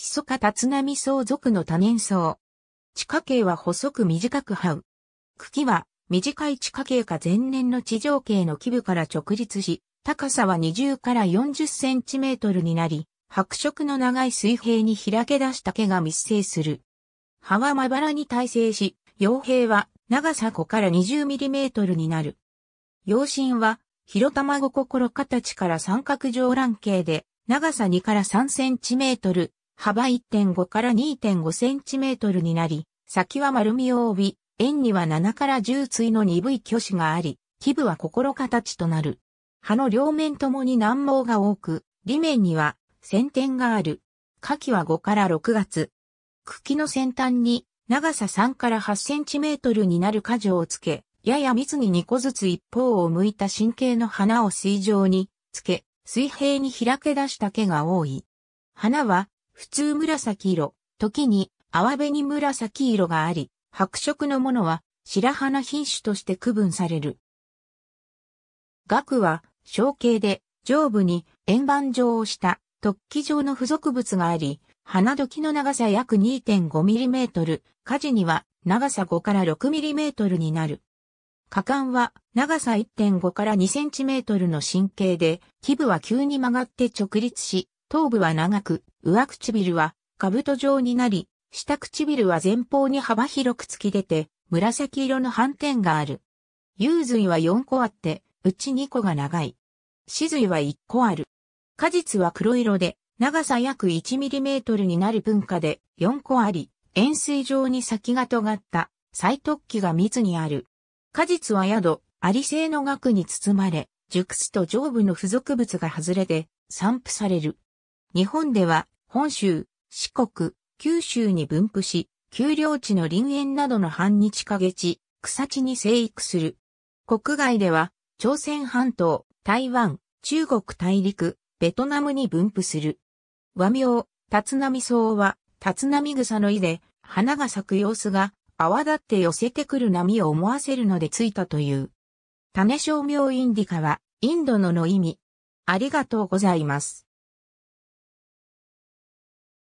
ヒソカタツナミソウ属の多年草。地下茎は細く短く這う。茎は短い地下茎か前年の地上茎の基部から直立し、高さは20から40センチメートルになり、白色の長い水平に開け出した毛が密生する。葉はまばらに耐性し、傭兵は長さ5から20ミリメートルになる。葉身は、広卵心形から三角上卵形で、長さ2から3センチメートル、幅1.5から2.5センチメートルになり、先は丸みを帯び、円には7から10対の鈍い挙子があり、基部は心形となる。葉の両面ともに難毛が多く、裏面には先天がある。下期は5から6月。茎の先端に長さ3から8センチメートルになる果樹をつけ、やや密に2個ずつ一方を向いた神経の花を水上につけ、水平に開け出した毛が多い。花は普通紫色、時に淡紅紫色があり、白色のものは白花品種として区分される。額は小径で上部に円盤状をした突起状の付属物があり、花時の長さ約 2.5mm、火事には長さ5から 6mm になる。果敢は長さ1.5から 2cm の神経で、基部は急に曲がって直立し、頭部は長く、上唇は、兜状になり、下唇は前方に幅広く突き出て、紫色の斑点がある。幽髄は4個あって、うち2個が長い。死髄は1個ある。果実は黒色で、長さ約1トルになる文化で4個あり、円錐状に先が尖った最突起が密にある。果実は宿、あり製の額に包まれ、熟すと上部の付属物が外れて散布される。日本では本州、四国、九州に分布し、丘陵地の林園などの半日陰地、草地に生育する。国外では、朝鮮半島、台湾、中国大陸、ベトナムに分布する。和名、立浪草は、立浪草の意で、花が咲く様子が、泡立って寄せてくる波を思わせるのでついたという。種商名インディカは、インドのの意味。ありがとうございます。